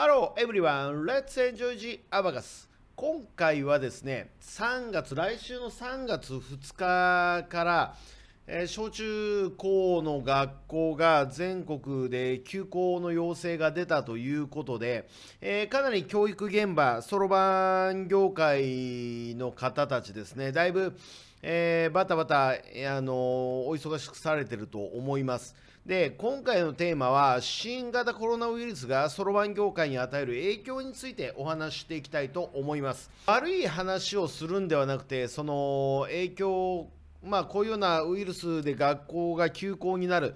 ハローエブリワン、レッツエンジョイジアバガス。今回はですね、3月、来週の3月2日から、えー、小中高の学校が全国で休校の要請が出たということで、えー、かなり教育現場、そろばん業界の方たちですね、だいぶ、えー、バタバタ、あのお忙しくされてると思います。で今回のテーマは新型コロナウイルスがそろばん業界に与える影響についてお話していきたいと思います悪い話をするんではなくてその影響まあこういうようなウイルスで学校が休校になる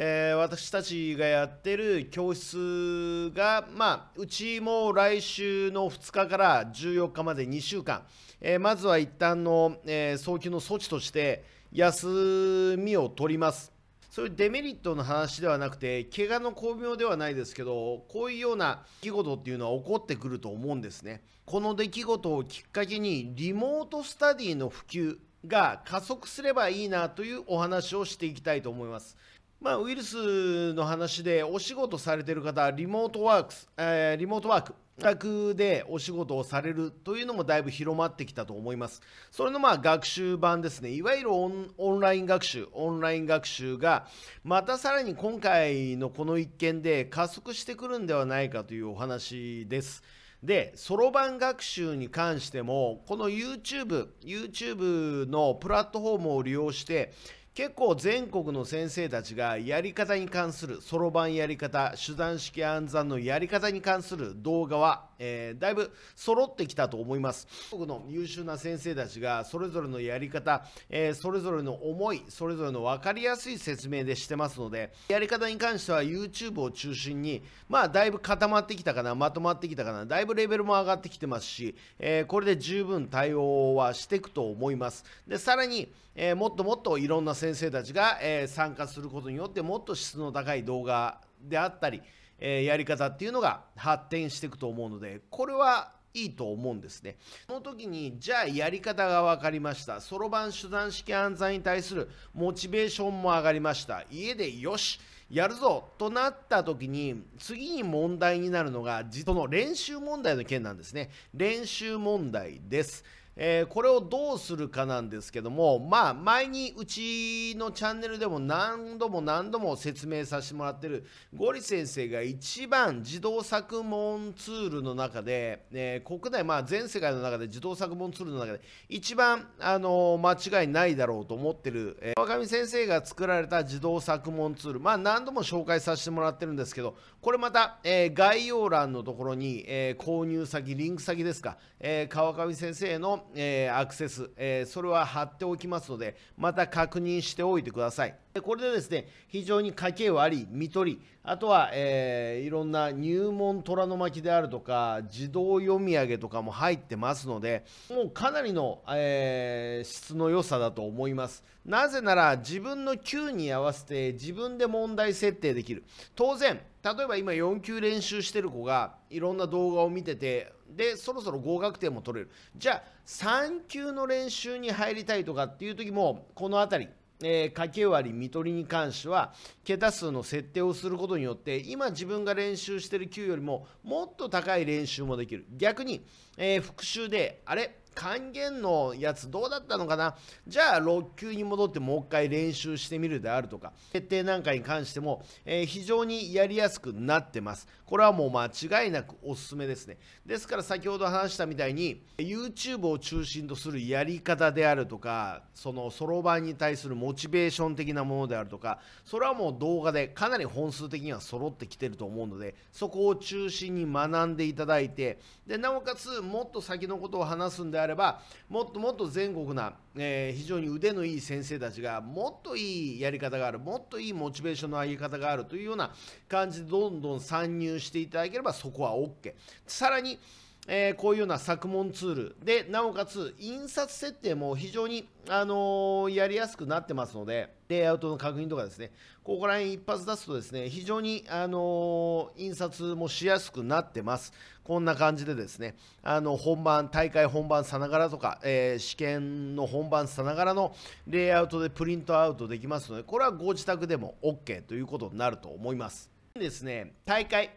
えー、私たちがやってる教室が、まあ、うちも来週の2日から14日まで2週間、えー、まずは一旦の、えー、早急の措置として休みを取ります。そういうデメリットの話ではなくて怪我の巧妙ではないですけどこういうような出来事っていうのは起こってくると思うんですねこの出来事をきっかけにリモートスタディの普及が加速すればいいなというお話をしていきたいと思いますまあ、ウイルスの話でお仕事されてる方、リモートワークス、えー、リモートワーク宅でお仕事をされるというのもだいぶ広まってきたと思います。それのまあ学習版ですね。いわゆるオンライン学習、オンライン学習が、またさらに今回のこの一件で加速してくるんではないかというお話です。で、そろばん学習に関しても、この YouTube、YouTube のプラットフォームを利用して、結構全国の先生たちがやり方に関するそろばんやり方手段式暗算のやり方に関する動画はえー、だいぶ揃ってきたと思います。僕の優秀な先生たちがそれぞれのやり方、えー、それぞれの思い、それぞれの分かりやすい説明でしてますので、やり方に関しては YouTube を中心に、まあ、だいぶ固まってきたかな、まとまってきたかな、だいぶレベルも上がってきてますし、えー、これで十分対応はしていくと思います。で、さらに、えもっともっといろんな先生たちが、え参加することによって、もっと質の高い動画であったり、えー、やり方っていうのが発展していくと思うので、これはいいと思うんですね。その時に、じゃあやり方が分かりました。そろばん手段式犯罪に対するモチベーションも上がりました。家でよしやるぞとなった時に次に問題になるのが実の練習問題の件なんですね練習問題ですえー、これをどうするかなんですけどもまあ前にうちのチャンネルでも何度も何度も説明させてもらってるゴリ先生が一番自動作文ツールの中で、えー、国内まあ全世界の中で自動作文ツールの中で一番、あのー、間違いないだろうと思ってる、えー、川上先生が作られた自動作文ツールまあ何度も紹介させてもらってるんですけどこれまた、えー、概要欄のところに、え購入先リンク先ですか、え川上先生のえー、アクセス、えー、それは貼っておきますので、また確認しておいてください。でこれでですね、非常に家計割り、見取り、あとは、えー、いろんな入門虎の巻であるとか、自動読み上げとかも入ってますので、もうかなりの、え質の良さだと思います。なぜなら、自分の Q に合わせて自分で問題設定できる。当然、例えば今4級練習してる子がいろんな動画を見ててでそろそろ合格点も取れるじゃあ3級の練習に入りたいとかっていう時もこの辺りえー、掛け割り、見取りに関しては、桁数の設定をすることによって、今自分が練習してる級よりも、もっと高い練習もできる。逆に、えー、復習で、あれ還元のやつどうだったのかなじゃあ6級に戻ってもう一回練習してみるであるとか設定なんかに関しても、えー、非常にやりやすくなってますこれはもう間違いなくおすすめですねですから先ほど話したみたいに YouTube を中心とするやり方であるとかそのそろばんに対するモチベーション的なものであるとかそれはもう動画でかなり本数的には揃ってきてると思うのでそこを中心に学んでいただいてでなおかつもっと先のことを話すんであればもっともっと全国な、えー、非常に腕のいい先生たちがもっといいやり方があるもっといいモチベーションの上げ方があるというような感じでどんどん参入していただければそこは OK。さらにえー、こういうような作文ツールでなおかつ印刷設定も非常に、あのー、やりやすくなってますのでレイアウトの確認とかですねここら辺一発出すとですね非常に、あのー、印刷もしやすくなってますこんな感じでですねあの本番大会本番さながらとか、え試験の本番さながらのレイアウトでプリントアウトできますのでこれはご自宅でも OK ということになると思います。ですね大会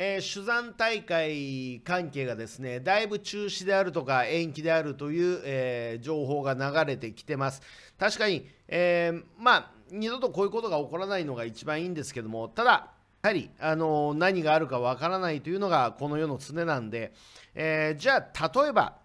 えー、手大会関係がですね、だいぶ中止であるとか延期であるという、えー、情報が流れてきてます。確かに、えー、まあ、二度とこういうことが起こらないのが一番いいんですけども、ただ、やはり、あの何があるかわからないというのがこの世の常なんで、えじゃあ、例えば、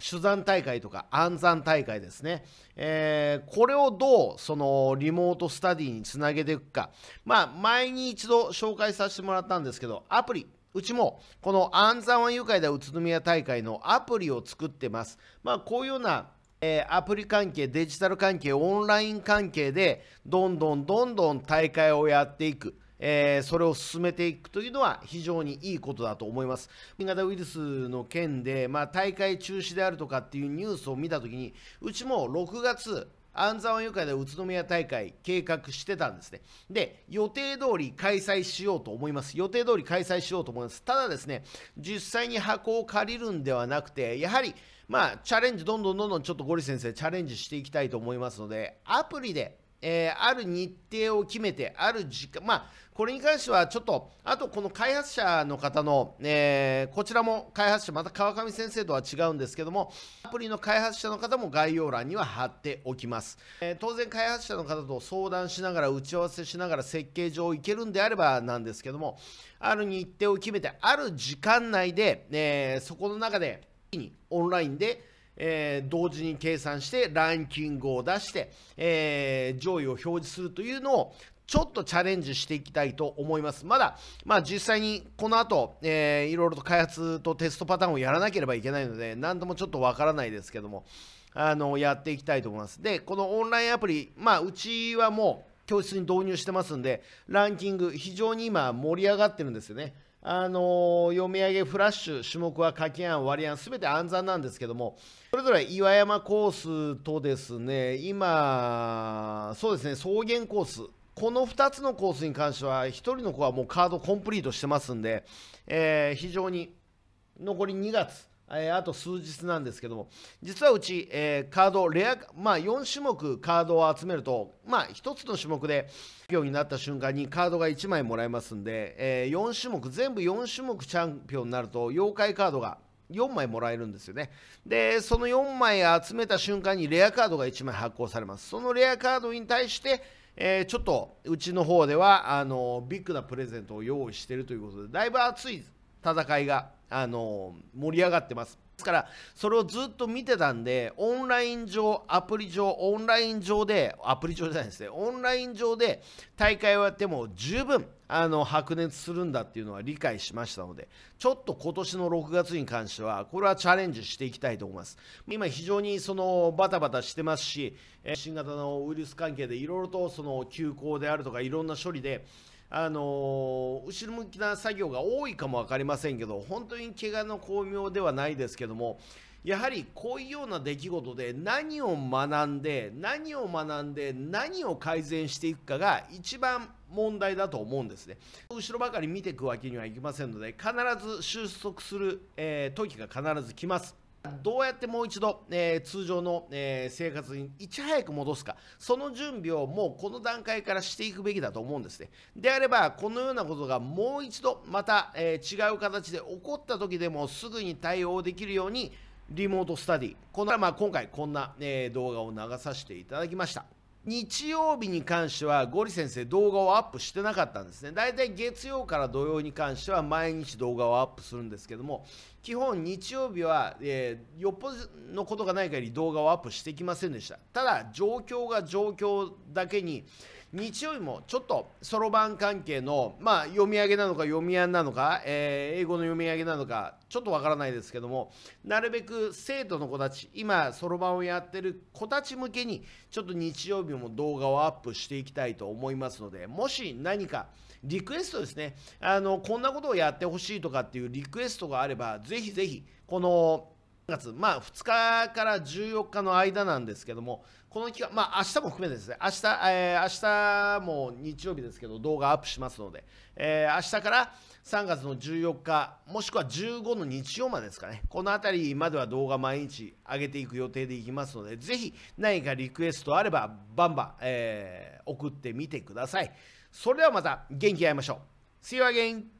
手山大会とか暗算大会ですね、えー、これをどうそのリモートスタディにつなげていくか、まあ、前に一度紹介させてもらったんですけど、アプリ、うちもこの暗算は愉快だ宇都宮大会のアプリを作ってます。まあ、こういうようなえー、アプリ関係、デジタル関係、オンライン関係で、どんどんどんどん大会をやっていく。えー、それを進めていくというのは非常にいいことだと思います。新型ウイルスの件で、まあ、大会中止であるとかっていうニュースを見たときに、うちも6月、安沢愉会で宇都宮大会計画してたんですね。で、予定通り開催しようと思います。予定通り開催しようと思います。ただですね、実際に箱を借りるんではなくて、やはり、まあ、チャレンジ、どんどんどんどんちょっとゴリ先生、チャレンジしていきたいと思いますので、アプリでえー、ある日程を決めて、ある時間、まあ、これに関してはちょっと、あとこの開発者の方の、えー、こちらも開発者、また川上先生とは違うんですけども、アプリの開発者の方も概要欄には貼っておきます。えー、当然、開発者の方と相談しながら、打ち合わせしながら、設計上行けるんであればなんですけども、ある日程を決めて、ある時間内で、えそこの中で、オンラインで、えー、同時に計算してランキングを出して、えー、上位を表示するというのをちょっとチャレンジしていきたいと思います。まだ、まあ、実際にこの後、えー、いろいろと開発とテストパターンをやらなければいけないので、何ともちょっとわからないですけども、あの、やっていきたいと思います。で、このオンラインアプリ、まあ、うちはもう教室に導入してますんで、ランキング非常に今盛り上がってるんですよね。あの読み上げフラッシュ、種目は書き案、割り案、すべて暗算なんですけども、それぞれ岩山コースとですね、今、そうですね、草原コース、この2つのコースに関しては、1人の子はもうカードコンプリートしてますんで、えー、非常に残り2月、えー、あと数日なんですけども実はうち、えー、カードレア、まあ、4種目カードを集めると、まあ、1つの種目でチャンピオンになった瞬間にカードが1枚もらえますんで、えー、4種目全部4種目チャンピオンになると妖怪カードが4枚もらえるんですよね。で、その4枚集めた瞬間にレアカードが1枚発行されます。そのレアカードに対して、えー、ちょっとうちの方ではあのビッグなプレゼントを用意しているということで、だいぶ熱い戦いがあの盛り上がってます。ですからそれをずっと見てたんでオンライン上アプリ上オンライン上でアプリ上じゃないですねオンライン上で大会をやっても十分あの白熱するんだっていうのは理解しましたのでちょっと今年の6月に関してはこれはチャレンジしていきたいと思います今非常にそのバタバタしてますし新型のウイルス関係でいろいろとその休校であるとかいろんな処理であのー、後ろ向きな作業が多いかも分かりませんけど、本当に怪我の巧妙ではないですけども、やはりこういうような出来事で何を学んで、何を学んで、何を改善していくかが一番問題だと思うんですね。後ろばかり見ていくわけにはいきませんので、必ず収束する、えー、時が必ず来ます。どうやってもう一度、えー、通常の、えー、生活にいち早く戻すか、その準備をもうこの段階からしていくべきだと思うんですね。であれば、このようなことがもう一度、また、えー、違う形で起こった時でもすぐに対応できるように、リモートスタディ。このまあ、今回こんな、え動画を流させていただきました。日曜日に関してはゴリ先生動画をアップしてなかったんですね大体月曜から土曜に関しては毎日動画をアップするんですけども基本日曜日は、えー、よっぽどのことがない限り動画をアップしてきませんでしたただ状況が状況だけに日曜日もちょっとそろばん関係の、まあ、読み上げなのか読み合いなのか、えー、英語の読み上げなのかちょっとわからないですけどもなるべく生徒の子たち今そろばんをやってる子たち向けにちょっと日曜日も動画をアップしていきたいと思いますのでもし何かリクエストですねあのこんなことをやってほしいとかっていうリクエストがあればぜひぜひこの月、まあ、2日から14日の間なんですけども、この期間、まあ、明日も含めてですね、明日、えー、明日も日曜日ですけど、動画アップしますので、えー、明日から3月の14日、もしくは15の日曜までですかね、この辺りまでは動画毎日上げていく予定でいきますので、ぜひ何かリクエストあれば、バンバン、えー、送ってみてください。それではまた元気に会いましょう。See you again!